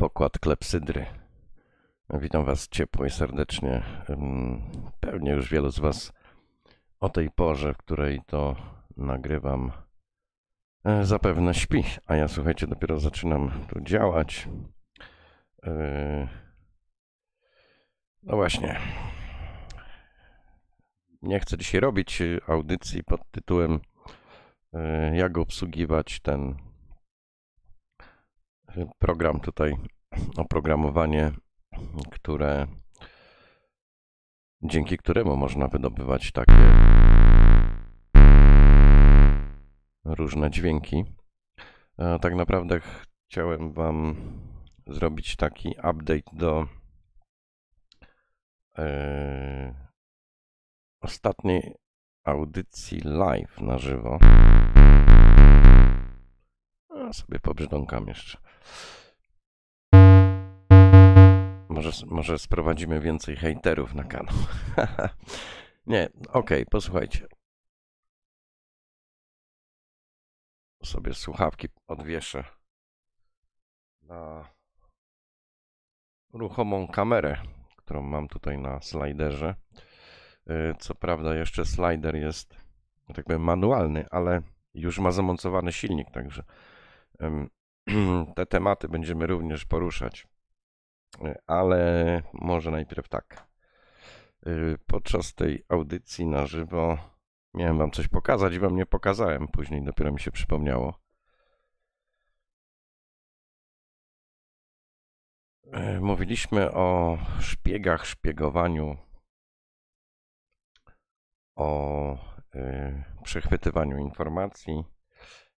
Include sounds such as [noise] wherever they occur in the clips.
pokład klepsydry. Witam Was ciepło i serdecznie. Pewnie już wielu z Was o tej porze, w której to nagrywam, e, zapewne śpi, a ja słuchajcie, dopiero zaczynam tu działać. E, no właśnie. Nie chcę dzisiaj robić audycji pod tytułem e, Jak obsługiwać ten program tutaj oprogramowanie, które dzięki któremu można wydobywać takie różne dźwięki. Tak naprawdę chciałem Wam zrobić taki update do e, ostatniej audycji live na żywo. A sobie pobrzdąkam jeszcze. Może, może sprowadzimy więcej hejterów na kanał. [laughs] Nie, okej, okay, posłuchajcie. Sobie słuchawki odwieszę na ruchomą kamerę, którą mam tutaj na sliderze. Y, co prawda jeszcze slider jest tak powiem manualny, ale już ma zamocowany silnik, także [clears throat] te tematy będziemy również poruszać ale może najpierw tak. Y, podczas tej audycji na żywo miałem wam coś pokazać i wam nie pokazałem, później dopiero mi się przypomniało. Y, mówiliśmy o szpiegach, szpiegowaniu, o y, przechwytywaniu informacji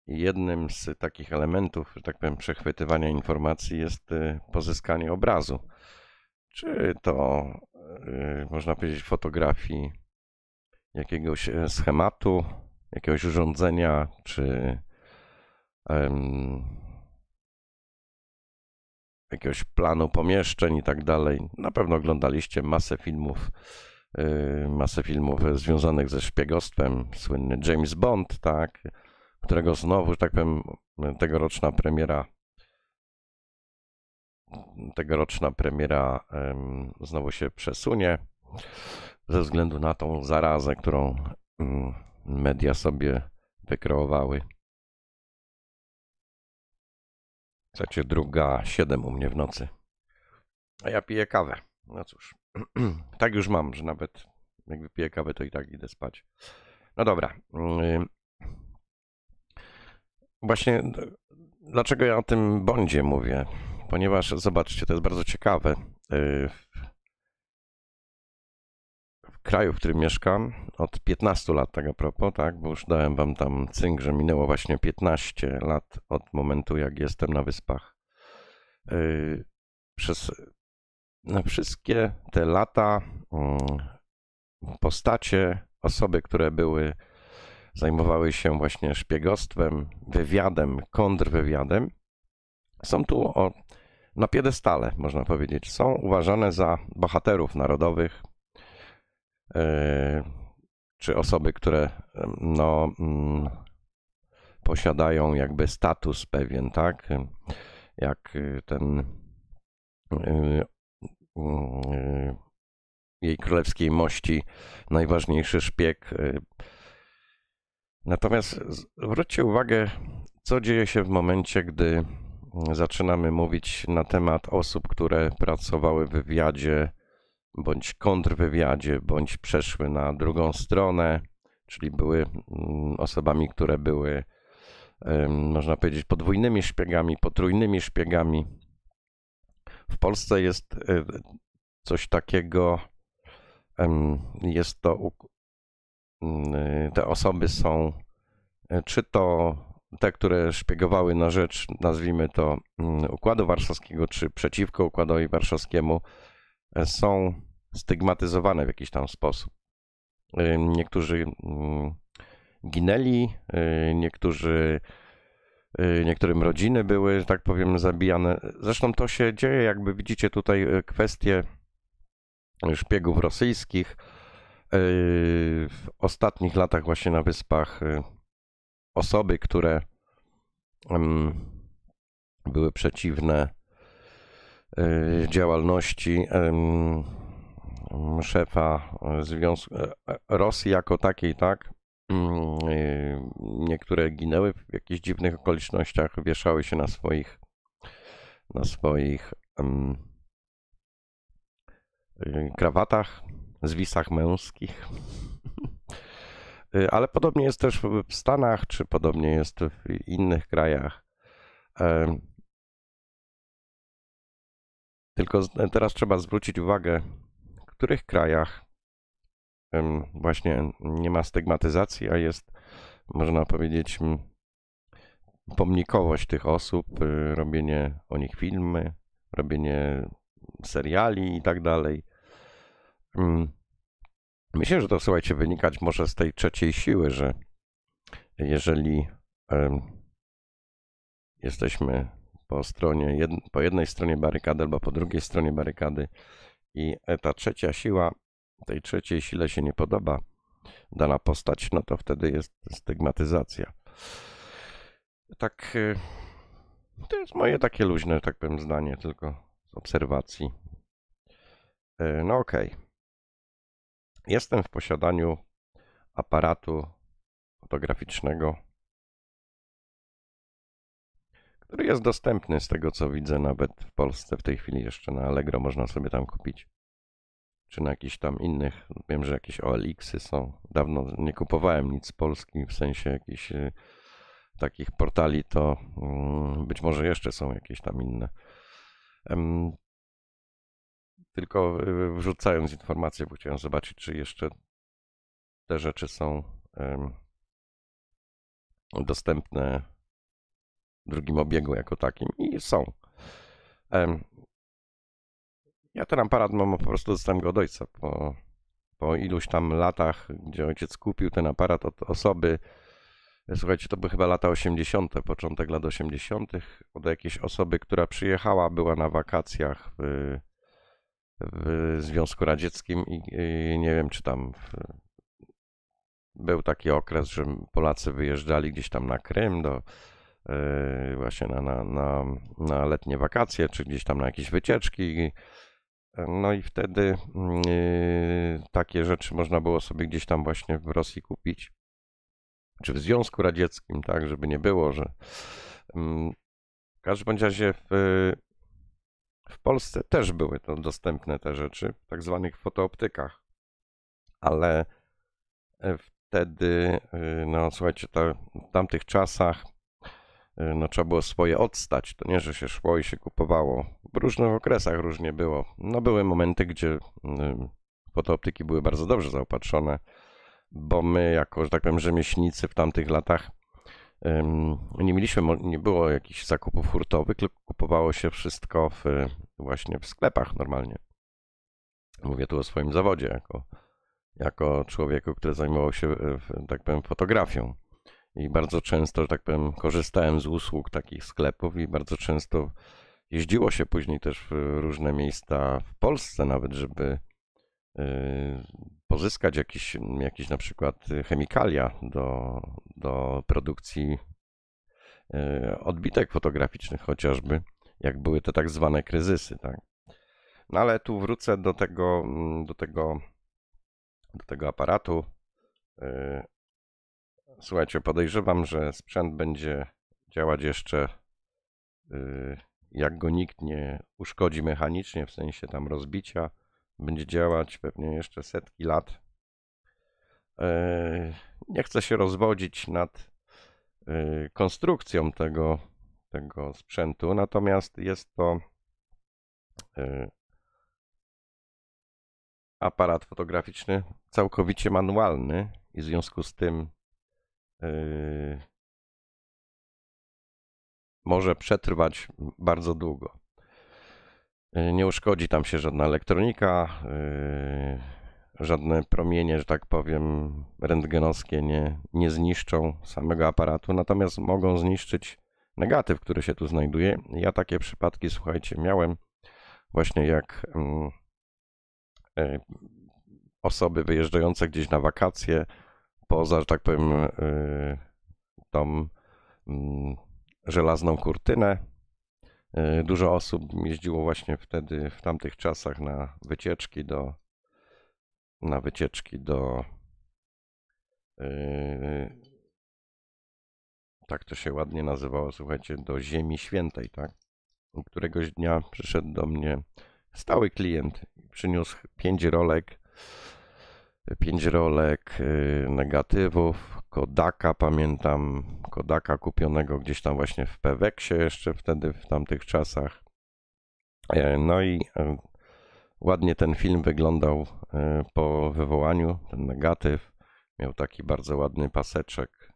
jednym z takich elementów, że tak powiem, przechwytywania informacji jest y, pozyskanie obrazu. Czy to y, można powiedzieć fotografii jakiegoś e, schematu, jakiegoś urządzenia, czy um, jakiegoś planu pomieszczeń i tak dalej. Na pewno oglądaliście masę filmów y, masę filmów związanych ze szpiegostwem, słynny James Bond, tak, którego znowu, tak powiem, tegoroczna premiera tegoroczna premiera znowu się przesunie ze względu na tą zarazę, którą media sobie wykreowały. Słuchajcie, druga, siedem u mnie w nocy. A ja piję kawę. No cóż, [clears throat] tak już mam, że nawet jak wypiję kawę, to i tak idę spać. No dobra. Właśnie dlaczego ja o tym Bondzie mówię? Ponieważ zobaczcie, to jest bardzo ciekawe. Y, w kraju, w którym mieszkam, od 15 lat tak a propos, tak, bo już dałem wam tam cynk, że minęło właśnie 15 lat od momentu, jak jestem na wyspach. Y, przez na wszystkie te lata mm, postacie, osoby, które były zajmowały się właśnie szpiegostwem, wywiadem, kontrwywiadem, są tu o, na piedestale, można powiedzieć. Są uważane za bohaterów narodowych, yy, czy osoby, które no, mm, posiadają jakby status pewien, tak? Jak ten yy, yy, jej królewskiej mości najważniejszy szpieg Natomiast zwróćcie uwagę, co dzieje się w momencie, gdy mm, zaczynamy mówić na temat osób, które pracowały w wywiadzie, bądź kontrwywiadzie, bądź przeszły na drugą stronę, czyli były mm, osobami, które były, można powiedzieć, podwójnymi szpiegami, potrójnymi szpiegami. W Polsce jest e, coś takiego, jest to Mm, y, te osoby są, y, czy to te, które szpiegowały na rzecz, nazwijmy to, mm, Układu Warszawskiego, czy przeciwko Układowi Warszawskiemu, y, są stygmatyzowane w jakiś tam sposób. Niektórzy mm, ginęli, niektórzy, niektórym rodziny były, tak powiem, zabijane. Zresztą to się dzieje, jakby widzicie tutaj kwestie szpiegów rosyjskich, E, w ostatnich latach właśnie na wyspach e, osoby, które były przeciwne e, działalności szefa Związku Rosji jako takiej, tak? Mm, niektóre ginęły w jakichś dziwnych okolicznościach, wieszały się na swoich na swoich krawatach, zwisach męskich. Y, ale podobnie jest też w Stanach, czy podobnie jest w innych krajach. Tylko teraz trzeba zwrócić uwagę, w których krajach właśnie nie ma stygmatyzacji, a jest, można powiedzieć, pomnikowość tych osób, y, robienie o nich filmy, robienie seriali i tak dalej. Mm. Myślę, że to słuchajcie, wynikać może z tej trzeciej siły, że jeżeli jesteśmy po stronie, po jednej stronie barykady albo po drugiej stronie barykady i e, ta trzecia siła, tej trzeciej sile się nie podoba dana postać, no to wtedy jest stygmatyzacja. Tak, y, to jest moje takie luźne, tak powiem, zdanie tylko z obserwacji. E, no okej. Okay. Jestem w posiadaniu aparatu fotograficznego, który jest dostępny z tego co widzę nawet w Polsce w tej chwili jeszcze na Allegro można sobie tam kupić. Czy na jakichś tam innych, wiem, że jakieś OLX-y są. Dawno nie kupowałem nic z Polski, w sensie jakichś y, takich portali, to mm, być może jeszcze są jakieś tam inne tylko y, wrzucając informacje, bo chciałem zobaczyć, czy jeszcze te rzeczy są dostępne w drugim obiegu jako takim i są. Ja ten aparat mam po prostu dostałem go od ojca po, po iluś tam latach, gdzie ojciec kupił ten aparat od osoby, Słuchajcie, to by chyba lata 80., początek lat 80., od jakiejś osoby, która przyjechała, była na wakacjach w, w Związku Radzieckim i, i nie wiem, czy tam w, był taki okres, że Polacy wyjeżdżali gdzieś tam na Krym do yy, właśnie na, na, na, na, letnie wakacje, czy gdzieś tam na jakieś wycieczki. No i wtedy yy, takie rzeczy można było sobie gdzieś tam właśnie w Rosji kupić. Czy w Związku Radzieckim, tak, żeby nie było, że. Yy, w każdym razie w, w Polsce też były to dostępne te rzeczy w tak zwanych fotooptykach, ale e, wtedy, e, no słuchajcie, to w tamtych czasach e, no, trzeba było swoje odstać. To nie, że się szło i się kupowało. W różnych okresach różnie było. No, były momenty, gdzie mm, fotooptyki były bardzo dobrze zaopatrzone, bo my, jako, że tak powiem, rzemieślnicy w tamtych latach, nie mieliśmy, nie było jakichś zakupów hurtowych, tylko kupowało się wszystko w, właśnie w sklepach normalnie. Mówię tu o swoim zawodzie, jako, jako człowieku, który zajmował się, e, tak powiem, fotografią. I bardzo często, że tak powiem, korzystałem z usług takich sklepów i bardzo często jeździło się później też w różne miejsca w Polsce nawet, żeby e, pozyskać jakieś, jakieś na przykład chemikalia do, do produkcji e, odbitek fotograficznych chociażby, jak były te tak zwane kryzysy, tak. No ale tu wrócę do tego, mm, do tego, do tego aparatu. E, słuchajcie, podejrzewam, że sprzęt będzie działać jeszcze e, jak go nikt nie uszkodzi mechanicznie, w sensie tam rozbicia, będzie działać pewnie jeszcze setki lat. E, nie chcę się rozwodzić nad e, konstrukcją tego, tego sprzętu, natomiast jest to e, aparat fotograficzny całkowicie manualny i w związku z tym może przetrwać bardzo długo. Y, nie uszkodzi tam się żadna elektronika, y, żadne promienie, że tak powiem, rentgenowskie nie, nie zniszczą samego aparatu, natomiast mogą zniszczyć negatyw, który się tu znajduje. Ja takie przypadki, słuchajcie, miałem właśnie jak mm, y, osoby wyjeżdżające gdzieś na wakacje poza, że tak powiem, tą mm, żelazną kurtynę E, dużo osób jeździło właśnie wtedy, w tamtych czasach na wycieczki do, na wycieczki do, e, tak to się ładnie nazywało, słuchajcie, do Ziemi Świętej, tak? Któregoś dnia przyszedł do mnie stały klient i przyniósł pięć rolek, pięć rolek e, negatywów, Kodaka, pamiętam Kodaka kupionego gdzieś tam właśnie w Peweksie jeszcze wtedy, w tamtych czasach. E, no i e, ładnie ten film wyglądał e, po wywołaniu, ten negatyw. Miał taki bardzo ładny paseczek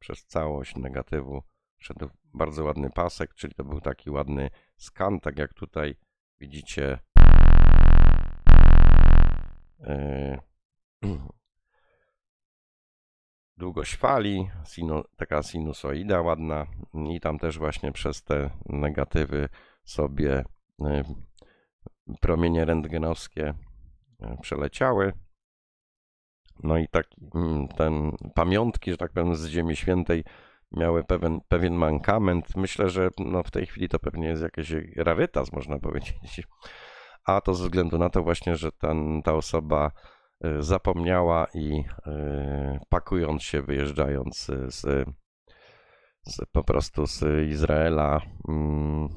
przez całość negatywu. Szedł bardzo ładny pasek, czyli to był taki ładny skan, tak jak tutaj widzicie [clears throat] długość fali, sino taka sinusoida ładna i tam też właśnie przez te negatywy sobie e, promienie rentgenowskie e, przeleciały. No i tak mm, ten pamiątki, że tak powiem, z Ziemi Świętej miały pewien, pewien mankament. Myślę, że no w tej chwili to pewnie jest jakiś rarytas, można powiedzieć. A to ze względu na to właśnie, że ten, ta osoba Y, zapomniała i y, pakując się, wyjeżdżając z, z po prostu z Izraela, mm,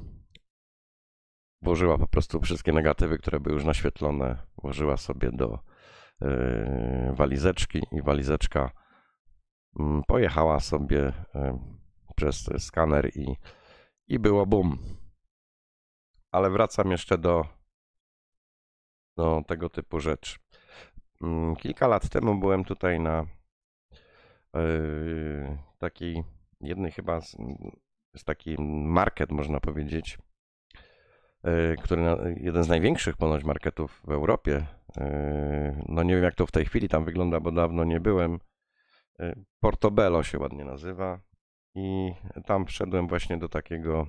włożyła po prostu wszystkie negatywy, które były już naświetlone, włożyła sobie do y, walizeczki i walizeczka mm, pojechała sobie przez skaner i, i było bum. Ale wracam jeszcze do, do tego typu rzeczy. Mm, kilka lat temu byłem tutaj na yy, takiej jednej chyba z, z taki market można powiedzieć, yy, który jeden z największych ponoć marketów w Europie. Yy, no nie wiem jak to w tej chwili tam wygląda, bo dawno nie byłem. Portobello się ładnie nazywa i tam wszedłem właśnie do takiego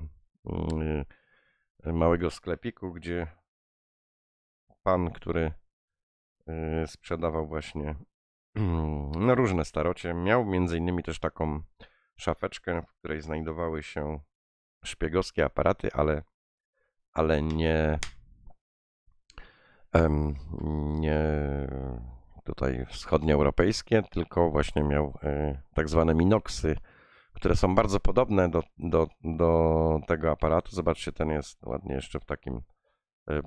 małego sklepiku, gdzie pan, który Y, sprzedawał właśnie [clears throat] no, różne starocie. Miał między innymi też taką szafeczkę, w której znajdowały się szpiegowskie aparaty, ale, ale nie, nie tutaj wschodnioeuropejskie, tylko właśnie miał y, tak zwane minoksy, które są bardzo podobne do, do, do tego aparatu. Zobaczcie, ten jest ładnie jeszcze w takim y,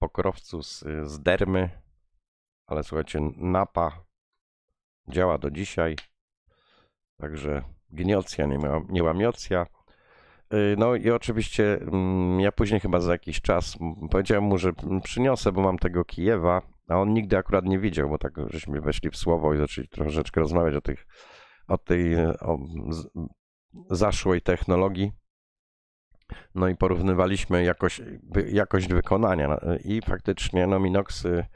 pokrowcu z, z dermy, ale słuchajcie, Napa działa do dzisiaj, także gniocja, nie, nie łamiocja. Y, no i oczywiście mm, ja później chyba za jakiś czas powiedziałem mu, że przyniosę, bo mam tego Kijewa, a on nigdy akurat nie widział, bo tak żeśmy weszli w słowo i zaczęli troszeczkę rozmawiać o, tych, o tej o zaszłej technologii. No i porównywaliśmy jakość, jakość wykonania no, i faktycznie no Minoxy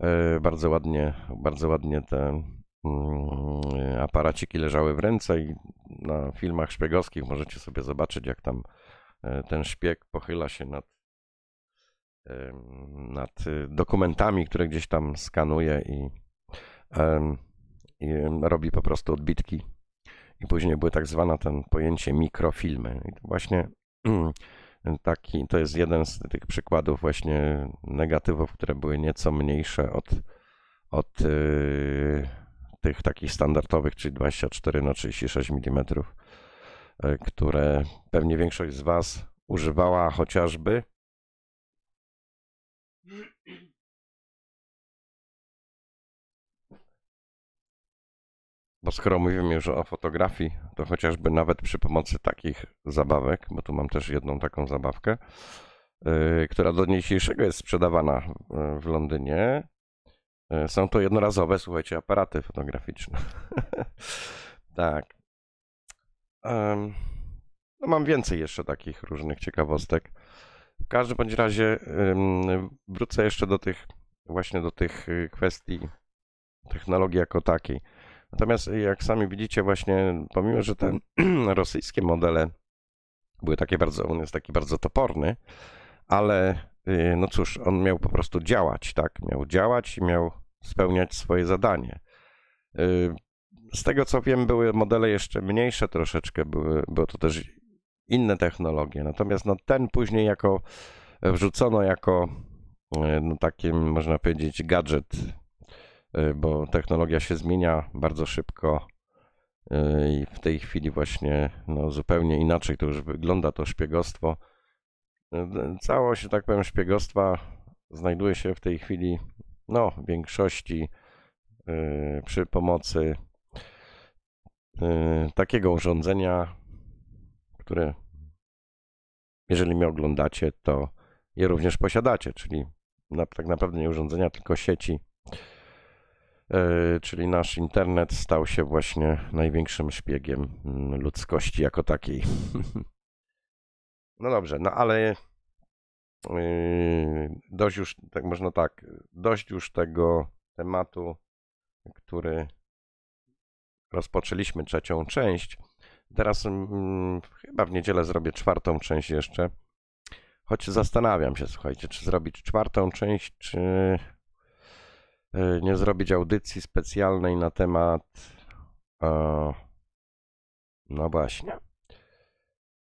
E, bardzo ładnie, bardzo ładnie te mm, aparaciki leżały w ręce i na filmach szpiegowskich możecie sobie zobaczyć, jak tam e, ten szpieg pochyla się nad, nad y, dokumentami, które gdzieś tam skanuje i, i robi po prostu odbitki. I później były tak zwane ten pojęcie mikrofilmy. I to właśnie [clears throat] taki, to jest jeden z tych przykładów właśnie negatywów, które były nieco mniejsze od, od y, tych takich standardowych, czyli 24 na 36 mm, yy, które pewnie większość z Was używała chociażby Bo skoro mówimy już o fotografii, to chociażby nawet przy pomocy takich zabawek, bo tu mam też jedną taką zabawkę, yy, która do dzisiejszego jest sprzedawana y, w Londynie. Yy, są to jednorazowe, słuchajcie, aparaty fotograficzne. [laughs] tak. Um, no mam więcej jeszcze takich różnych ciekawostek. W każdym bądź razie yy, wrócę jeszcze do tych, właśnie do tych y, kwestii technologii jako takiej. Natomiast jak sami widzicie, właśnie pomimo, że te [clears throat] rosyjskie modele były takie bardzo, on jest taki bardzo toporny, ale y, no cóż, on miał po prostu działać, tak? Miał działać i miał spełniać swoje zadanie. Y, z tego co wiem, były modele jeszcze mniejsze troszeczkę, były, było to też inne technologie. Natomiast no, ten później jako wrzucono jako y, no, takim, można powiedzieć, gadżet Y, bo technologia się zmienia bardzo szybko y, i w tej chwili właśnie no, zupełnie inaczej to już wygląda to szpiegostwo. Y, całość, że tak powiem, szpiegostwa znajduje się w tej chwili no, w większości przy pomocy takiego urządzenia, które jeżeli mnie oglądacie, to je również posiadacie, czyli na, tak naprawdę nie urządzenia, tylko sieci E, czyli nasz internet stał się właśnie największym szpiegiem mm, ludzkości jako takiej. [laughs] No dobrze, no ale e, dość już, tak można tak, dość już tego tematu, który rozpoczęliśmy trzecią część. Teraz mm, chyba w niedzielę zrobię czwartą część jeszcze. Choć zastanawiam się, słuchajcie, czy zrobić czwartą część, czy E, nie zrobić audycji specjalnej na temat. E, no właśnie.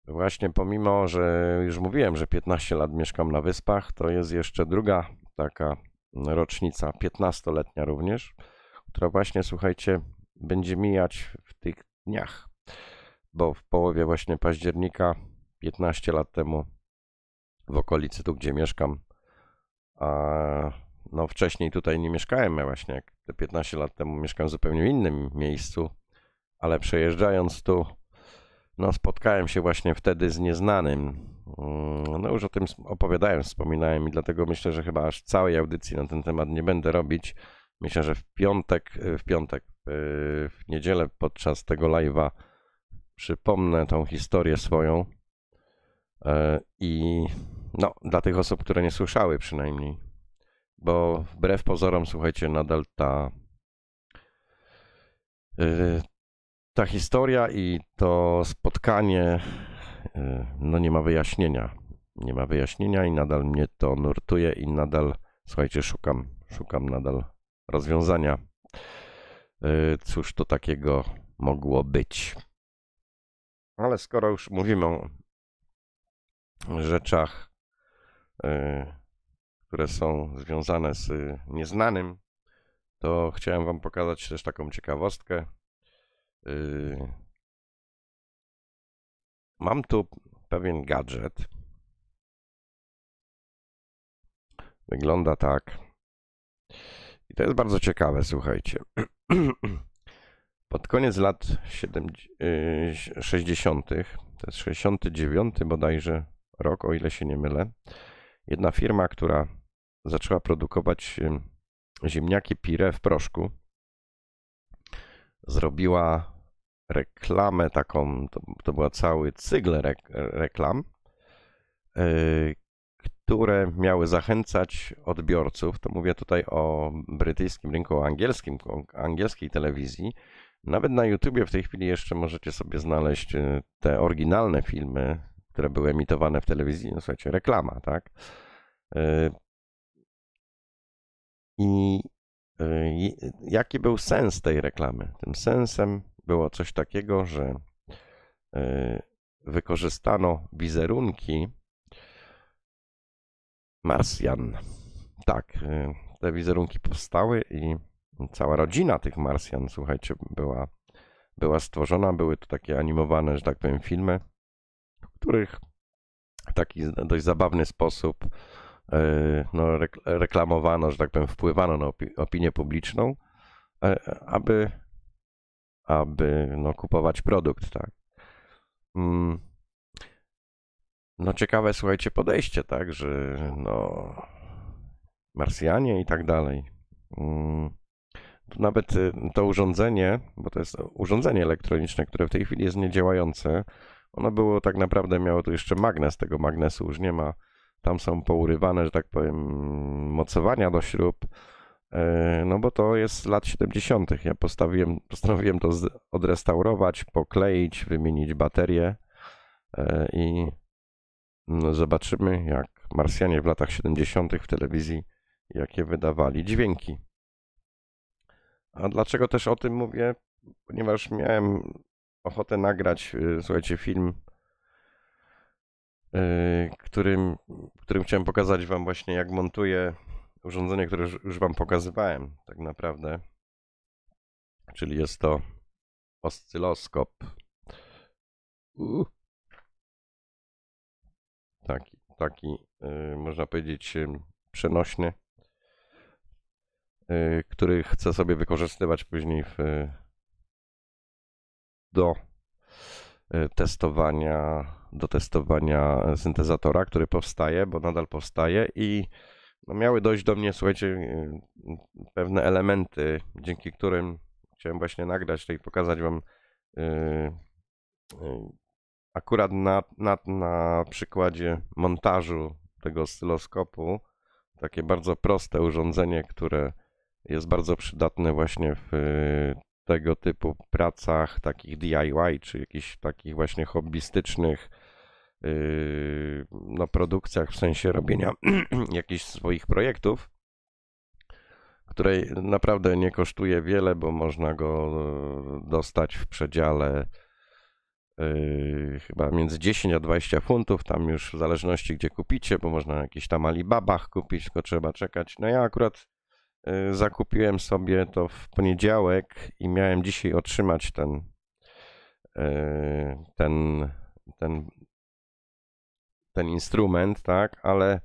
Właśnie pomimo, że już mówiłem, że 15 lat mieszkam na wyspach, to jest jeszcze druga taka rocznica, 15-letnia również, która właśnie, słuchajcie, będzie mijać w tych dniach, bo w połowie właśnie października, 15 lat temu, w okolicy tu, gdzie mieszkam, a no wcześniej tutaj nie mieszkałem, ja właśnie jak te 15 lat temu mieszkałem w zupełnie innym miejscu, ale przejeżdżając tu, no spotkałem się właśnie wtedy z nieznanym. Mm, no już o tym opowiadałem, wspominałem i dlatego myślę, że chyba aż całej audycji na ten temat nie będę robić. Myślę, że w piątek, y, w piątek, y, w niedzielę podczas tego live'a przypomnę tą historię swoją e, i no, dla tych osób, które nie słyszały przynajmniej. Bo wbrew pozorom, słuchajcie, nadal ta, y, ta historia i to spotkanie, y, no nie ma wyjaśnienia. Nie ma wyjaśnienia i nadal mnie to nurtuje i nadal, słuchajcie, szukam, szukam nadal rozwiązania. Y, cóż to takiego mogło być? Ale skoro już mówimy o rzeczach które są związane z y, nieznanym, to chciałem Wam pokazać też taką ciekawostkę. Y, mam tu pewien gadżet. Wygląda tak. I to jest bardzo ciekawe, słuchajcie. [clears throat] Pod koniec lat 60., y, to jest 69 bodajże rok, o ile się nie mylę, jedna firma, która zaczęła produkować ziemniaki pire w proszku. Zrobiła reklamę taką, to, to była cały cykl reklam, yy, które miały zachęcać odbiorców, to mówię tutaj o brytyjskim rynku, o angielskim, o angielskiej telewizji. Nawet na YouTubie w tej chwili jeszcze możecie sobie znaleźć e, te oryginalne filmy, które były emitowane w telewizji. No słuchajcie, reklama, tak? E, E, I jaki był sens tej reklamy? Tym sensem było coś takiego, że e, wykorzystano wizerunki Marsjan. Tak, e, te wizerunki powstały i cała rodzina tych Marsjan, słuchajcie, była, była stworzona. Były to takie animowane, że tak powiem, filmy, w których w taki dość zabawny sposób E, no, reklamowano, że tak powiem, wpływano na opinię publiczną, e, aby, aby no, kupować produkt, tak. Mm. No ciekawe, słuchajcie, podejście, tak, że no Marsjanie i tak dalej. Mm. Nawet y, to urządzenie, bo to jest urządzenie elektroniczne, które w tej chwili jest niedziałające, ono było tak naprawdę, miało tu jeszcze magnes, tego magnesu już nie ma tam są pourywane, że tak powiem, mocowania do śrub. E, no bo to jest z lat 70. Ja postawiłem, postanowiłem to odrestaurować, pokleić, wymienić baterię e, i no, zobaczymy, jak Marsjanie w latach 70. w telewizji, jakie wydawali dźwięki. A dlaczego też o tym mówię? Ponieważ miałem ochotę nagrać, e, słuchajcie, film Y, którym, którym chciałem pokazać Wam właśnie, jak montuję urządzenie, które już Wam pokazywałem tak naprawdę. Czyli jest to oscyloskop. Taki, taki yy, można powiedzieć yy, przenośny, yy, który chcę sobie wykorzystywać później w, do y, testowania do testowania syntezatora, który powstaje, bo nadal powstaje i no miały dojść do mnie, słuchajcie, y, pewne elementy, dzięki którym chciałem właśnie nagrać to i pokazać wam y, y, akurat na, na, na przykładzie montażu tego oscyloskopu, takie bardzo proste urządzenie, które jest bardzo przydatne właśnie w tego typu pracach, takich DIY, czy jakichś takich właśnie hobbystycznych, Yy, na produkcjach, w sensie robienia [clears throat] jakichś swoich projektów, której naprawdę nie kosztuje wiele, bo można go yy, dostać w przedziale yy, chyba między 10 a 20 funtów, tam już w zależności gdzie kupicie, bo można na jakichś tam Alibabach kupić, tylko trzeba czekać. No ja akurat zakupiłem sobie to w poniedziałek i miałem dzisiaj otrzymać ten, ten, ten ten instrument, tak, ale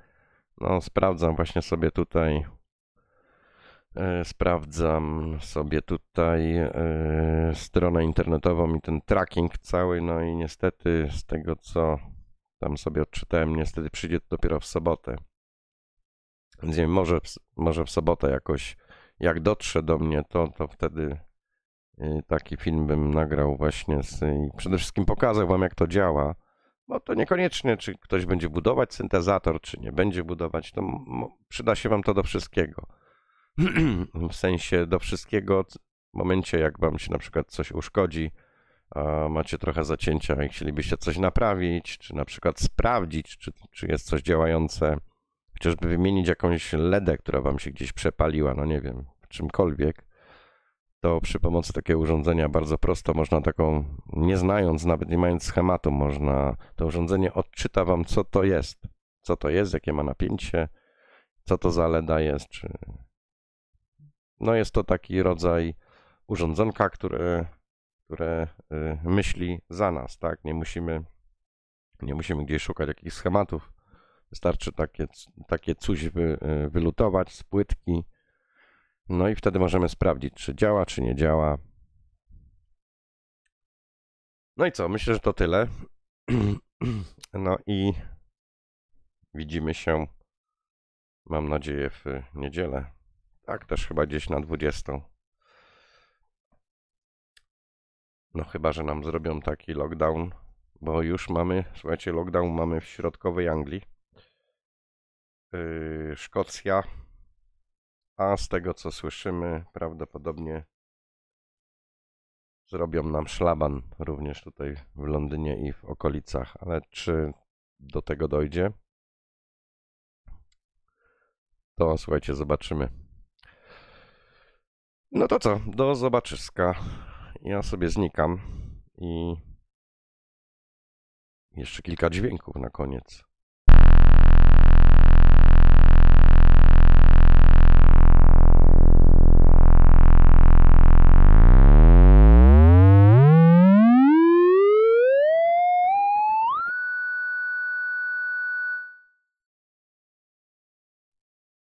no, sprawdzam właśnie sobie tutaj. E, sprawdzam sobie tutaj e, stronę internetową i ten tracking cały, no i niestety z tego co tam sobie odczytałem, niestety przyjdzie to dopiero w sobotę. Więc nie wiem, może, może w sobotę jakoś, jak dotrze do mnie to, to wtedy e, taki film bym nagrał właśnie z, i przede wszystkim pokazał wam jak to działa bo no to niekoniecznie, czy ktoś będzie budować syntezator, czy nie będzie budować, to przyda się wam to do wszystkiego. [clears throat] w sensie do wszystkiego, w momencie jak wam się na przykład coś uszkodzi, macie trochę zacięcia i chcielibyście coś naprawić, czy na przykład sprawdzić, czy, czy jest coś działające, chociażby wymienić jakąś LEDę, która wam się gdzieś przepaliła, no nie wiem, czymkolwiek, to przy pomocy takiego urządzenia bardzo prosto można taką, nie znając, nawet nie mając schematu, można to urządzenie odczyta wam, co to jest. Co to jest, jakie ma napięcie, co to za LEDa jest. Czy... No jest to taki rodzaj urządzonka, które, które y, myśli za nas, tak? Nie musimy, nie musimy gdzieś szukać jakichś schematów. Wystarczy takie, takie coś wy, y, wylutować z płytki, no i wtedy możemy sprawdzić, czy działa, czy nie działa. No i co? Myślę, że to tyle. [clears throat] No i widzimy się, mam nadzieję, w niedzielę. Tak, też chyba gdzieś na 20. No chyba, że nam zrobią taki lockdown, bo już mamy, słuchajcie, lockdown mamy w środkowej Anglii. Yy, Szkocja, a z tego co słyszymy, prawdopodobnie zrobią nam szlaban również tutaj w Londynie i w okolicach, ale czy do tego dojdzie? To słuchajcie, zobaczymy. No to co, do zobaczyska. Ja sobie znikam i jeszcze kilka dźwięków na koniec.